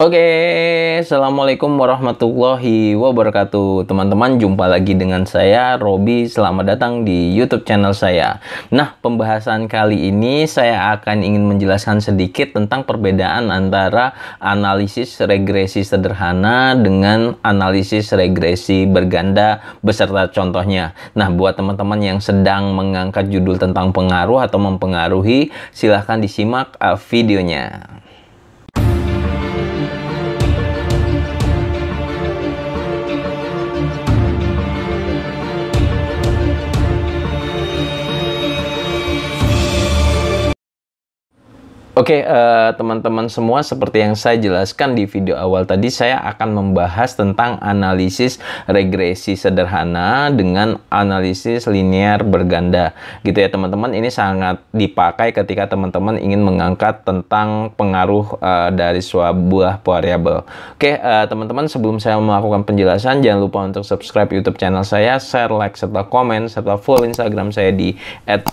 Oke, Assalamualaikum warahmatullahi wabarakatuh Teman-teman, jumpa lagi dengan saya, Robi Selamat datang di Youtube channel saya Nah, pembahasan kali ini saya akan ingin menjelaskan sedikit tentang perbedaan antara analisis regresi sederhana dengan analisis regresi berganda beserta contohnya Nah, buat teman-teman yang sedang mengangkat judul tentang pengaruh atau mempengaruhi Silahkan disimak uh, videonya Oke, okay, uh, eh, teman-teman semua, seperti yang saya jelaskan di video awal tadi, saya akan membahas tentang analisis regresi sederhana dengan analisis linear berganda. Gitu ya, teman-teman. Ini sangat dipakai ketika teman-teman ingin mengangkat tentang pengaruh uh, dari sebuah variabel. Oke, okay, uh, eh, teman-teman, sebelum saya melakukan penjelasan, jangan lupa untuk subscribe YouTube channel saya, share, like, serta komen, serta follow Instagram saya di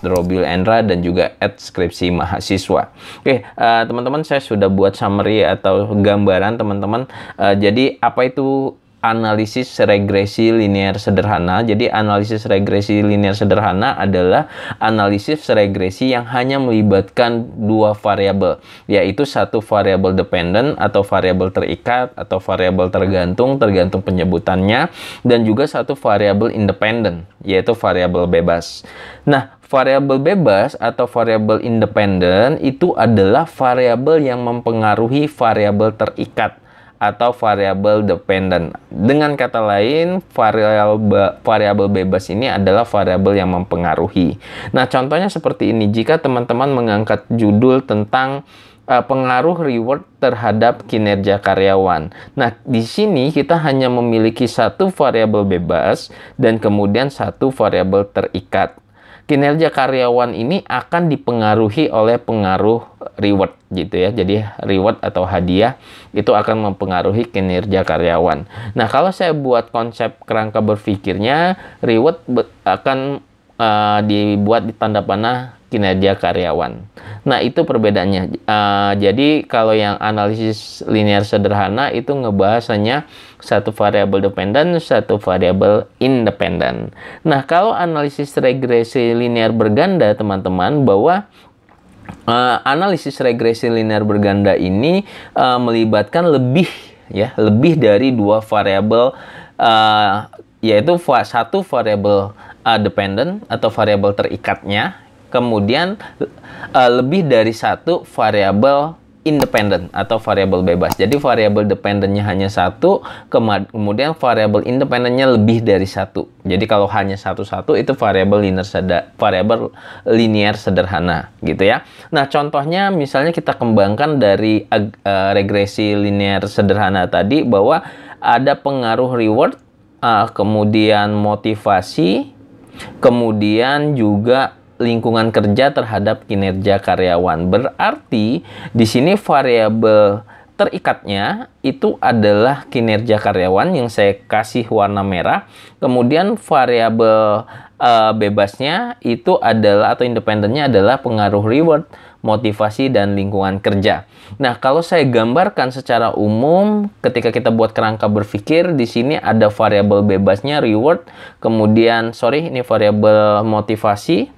@robilendra dan juga @skripsi mahasiswa. Oke, uh, teman-teman saya sudah buat summary atau gambaran teman-teman. Uh, jadi apa itu analisis regresi linear sederhana. Jadi analisis regresi linear sederhana adalah analisis regresi yang hanya melibatkan dua variabel, yaitu satu variabel dependent atau variabel terikat atau variabel tergantung tergantung penyebutannya dan juga satu variabel independent yaitu variabel bebas. Nah, variabel bebas atau variabel independent itu adalah variabel yang mempengaruhi variabel terikat atau variabel dependent. Dengan kata lain, variabel variabel bebas ini adalah variabel yang mempengaruhi. Nah, contohnya seperti ini. Jika teman-teman mengangkat judul tentang uh, pengaruh reward terhadap kinerja karyawan. Nah, di sini kita hanya memiliki satu variabel bebas dan kemudian satu variabel terikat kinerja karyawan ini akan dipengaruhi oleh pengaruh reward gitu ya. Jadi reward atau hadiah itu akan mempengaruhi kinerja karyawan. Nah, kalau saya buat konsep kerangka berpikirnya, reward akan uh, dibuat di tanda panah kinerja karyawan. Nah, itu perbedaannya. Uh, jadi kalau yang analisis linear sederhana itu ngebahasannya satu variabel dependen, satu variabel independen. Nah, kalau analisis regresi linear berganda, teman-teman, bahwa uh, analisis regresi linear berganda ini uh, melibatkan lebih ya, lebih dari dua variabel uh, yaitu satu variabel uh, dependent atau variabel terikatnya, kemudian uh, lebih dari satu variabel independen atau variabel bebas. Jadi variabel dependennya hanya satu, kemudian variabel independennya lebih dari satu. Jadi kalau hanya satu-satu itu variabel linear variabel linear sederhana gitu ya. Nah, contohnya misalnya kita kembangkan dari uh, regresi linear sederhana tadi bahwa ada pengaruh reward, uh, kemudian motivasi, Kemudian juga lingkungan kerja terhadap kinerja karyawan. Berarti di sini variabel terikatnya itu adalah kinerja karyawan yang saya kasih warna merah. Kemudian variabel uh, bebasnya itu adalah atau independennya adalah pengaruh reward motivasi, dan lingkungan kerja. Nah, kalau saya gambarkan secara umum, ketika kita buat kerangka berpikir, di sini ada variabel bebasnya reward, kemudian sorry ini variabel motivasi.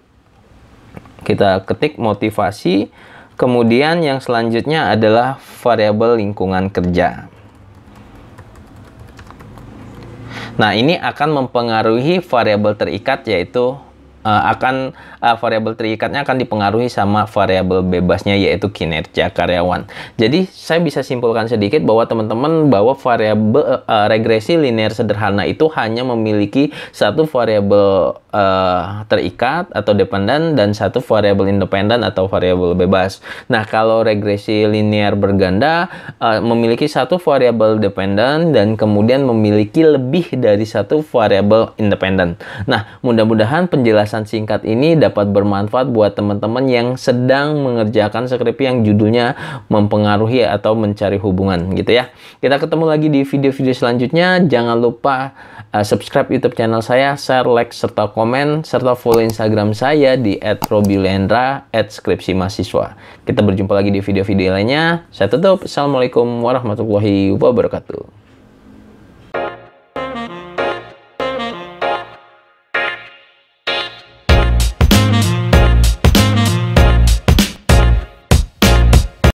Kita ketik motivasi, kemudian yang selanjutnya adalah variabel lingkungan kerja. Nah, ini akan mempengaruhi variabel terikat yaitu uh, akan uh, variabel terikatnya akan dipengaruhi sama variabel bebasnya yaitu kinerja karyawan. Jadi saya bisa simpulkan sedikit bahwa teman-teman bahwa variabel uh, regresi linear sederhana itu hanya memiliki satu variabel uh, terikat atau dependent dan satu variabel independen atau variabel bebas. Nah, kalau regresi linear berganda uh, memiliki satu variabel dependen dan kemudian memiliki lebih dari satu variabel independen. Nah, mudah-mudahan penjelasan penjelasan singkat ini dapat bermanfaat buat teman-teman yang sedang mengerjakan skrip yang judulnya mempengaruhi atau mencari hubungan gitu ya. Kita ketemu lagi di video-video selanjutnya. Jangan lupa uh, subscribe YouTube channel saya, share, like, serta komen, serta follow Instagram saya di @robilendra @skripsi_mahasiswa Kita berjumpa lagi di video-video lainnya. Saya tutup. Assalamualaikum warahmatullahi wabarakatuh.